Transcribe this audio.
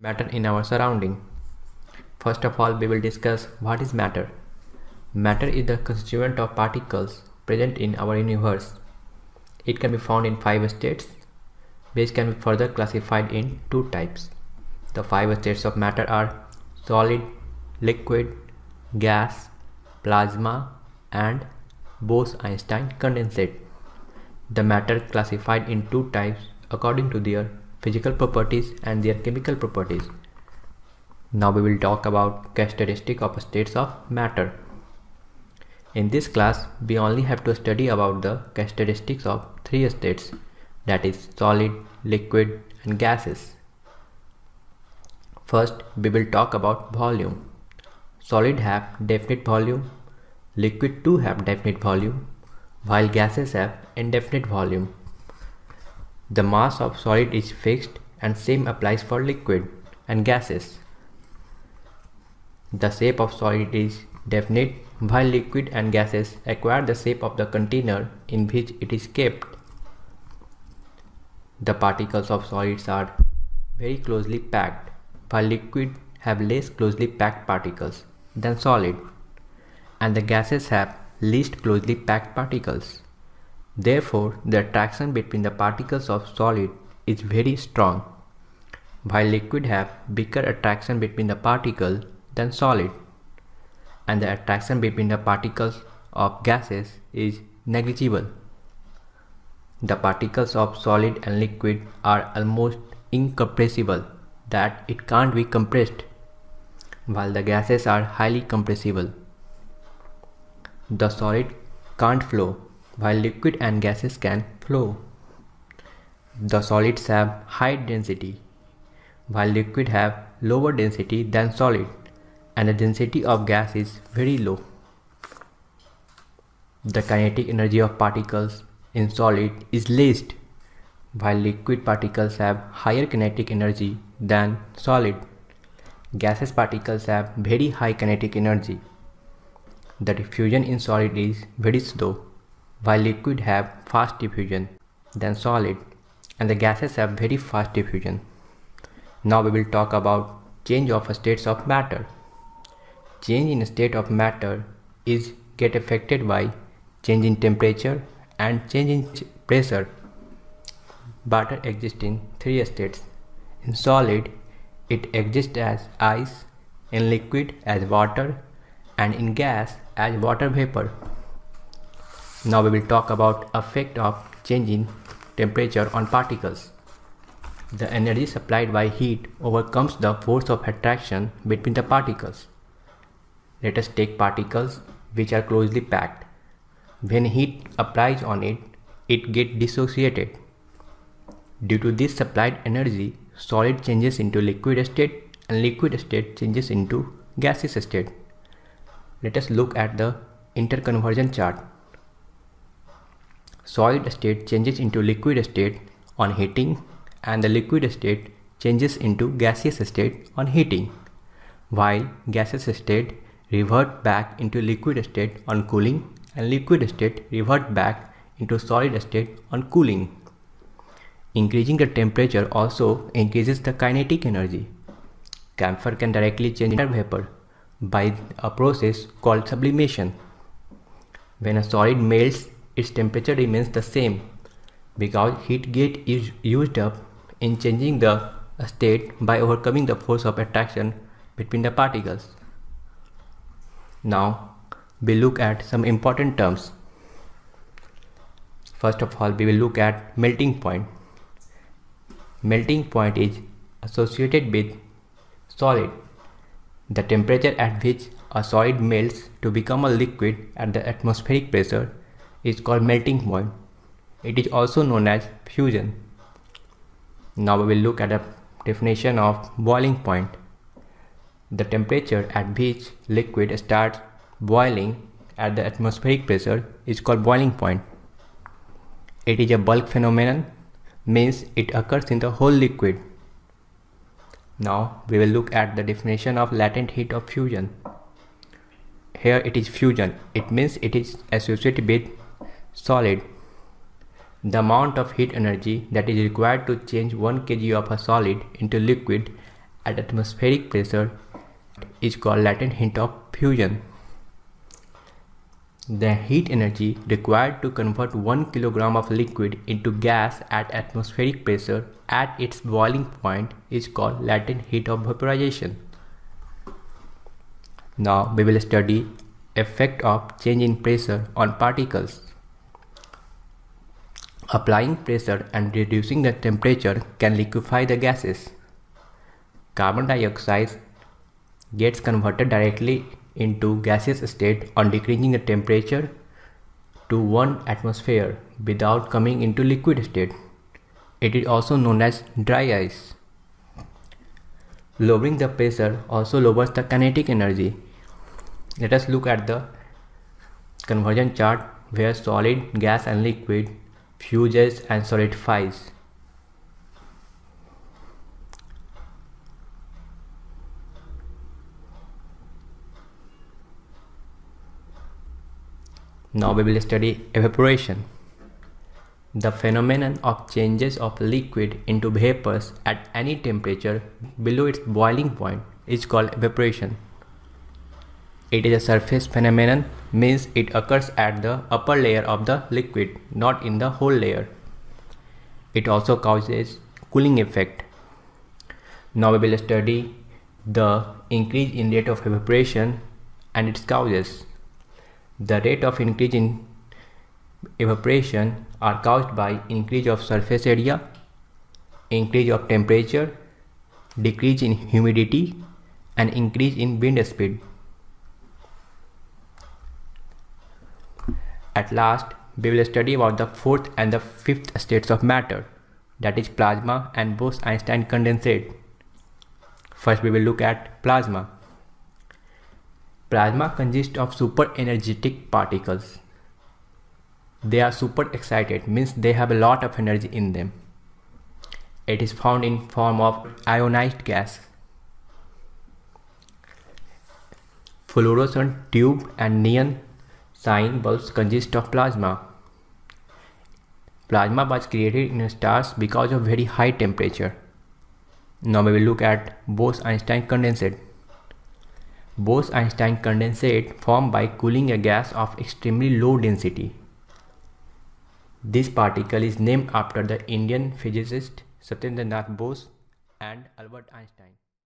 matter in our surrounding. First of all, we will discuss what is matter. Matter is the constituent of particles present in our universe. It can be found in five states, which can be further classified in two types. The five states of matter are solid, liquid, gas, plasma, and Bose-Einstein condensate. The matter classified in two types according to their physical properties and their chemical properties. Now we will talk about characteristic of states of matter. In this class, we only have to study about the characteristics of three states that is solid, liquid and gases. First, we will talk about volume. Solid have definite volume, liquid too have definite volume, while gases have indefinite volume. The mass of solid is fixed and same applies for liquid and gases. The shape of solid is definite while liquid and gases acquire the shape of the container in which it is kept. The particles of solids are very closely packed while liquid have less closely packed particles than solid and the gases have least closely packed particles. Therefore, the attraction between the particles of solid is very strong, while liquid have bigger attraction between the particle than solid, and the attraction between the particles of gases is negligible. The particles of solid and liquid are almost incompressible that it can't be compressed, while the gases are highly compressible. The solid can't flow while liquid and gases can flow. The solids have high density, while liquid have lower density than solid and the density of gas is very low. The kinetic energy of particles in solid is least, while liquid particles have higher kinetic energy than solid. Gases particles have very high kinetic energy. The diffusion in solid is very slow while liquid have fast diffusion than solid and the gases have very fast diffusion. Now we will talk about change of states of matter. Change in state of matter is get affected by change in temperature and change in pressure. Water exists in three states. In solid, it exists as ice, in liquid as water, and in gas as water vapor. Now we will talk about effect of changing temperature on particles. The energy supplied by heat overcomes the force of attraction between the particles. Let us take particles which are closely packed. When heat applies on it, it gets dissociated. Due to this supplied energy, solid changes into liquid state and liquid state changes into gaseous state. Let us look at the interconversion chart solid state changes into liquid state on heating and the liquid state changes into gaseous state on heating while gaseous state revert back into liquid state on cooling and liquid state revert back into solid state on cooling. Increasing the temperature also increases the kinetic energy. Camphor can directly change into vapor by a process called sublimation. When a solid melts its temperature remains the same because heat gate is used up in changing the state by overcoming the force of attraction between the particles. Now we look at some important terms. First of all, we will look at melting point. Melting point is associated with solid, the temperature at which a solid melts to become a liquid at the atmospheric pressure is called melting point. It is also known as fusion. Now we will look at a definition of boiling point. The temperature at which liquid starts boiling at the atmospheric pressure is called boiling point. It is a bulk phenomenon, means it occurs in the whole liquid. Now we will look at the definition of latent heat of fusion. Here it is fusion, it means it is associated with Solid The amount of heat energy that is required to change 1 kg of a solid into liquid at atmospheric pressure is called latent heat of fusion. The heat energy required to convert 1 kilogram of liquid into gas at atmospheric pressure at its boiling point is called latent heat of vaporization. Now we will study effect of change in pressure on particles. Applying pressure and reducing the temperature can liquefy the gases. Carbon dioxide gets converted directly into gaseous state on decreasing the temperature to 1 atmosphere without coming into liquid state. It is also known as dry ice. Lowering the pressure also lowers the kinetic energy. Let us look at the conversion chart where solid, gas and liquid fuses and solidifies. Now we will study evaporation. The phenomenon of changes of liquid into vapors at any temperature below its boiling point is called evaporation. It is a surface phenomenon means it occurs at the upper layer of the liquid, not in the whole layer. It also causes cooling effect. Now we will study the increase in rate of evaporation and its causes. The rate of increase in evaporation are caused by increase of surface area, increase of temperature, decrease in humidity and increase in wind speed. At last, we will study about the fourth and the fifth states of matter, that is plasma and Bose-Einstein condensate. First, we will look at plasma. Plasma consists of super energetic particles. They are super excited, means they have a lot of energy in them. It is found in form of ionized gas. Fluorescent tube and neon Cyan bulbs consist of plasma. Plasma was created in stars because of very high temperature. Now we will look at Bose-Einstein condensate. Bose-Einstein condensate formed by cooling a gas of extremely low density. This particle is named after the Indian physicist Satyendranath Bose and Albert Einstein.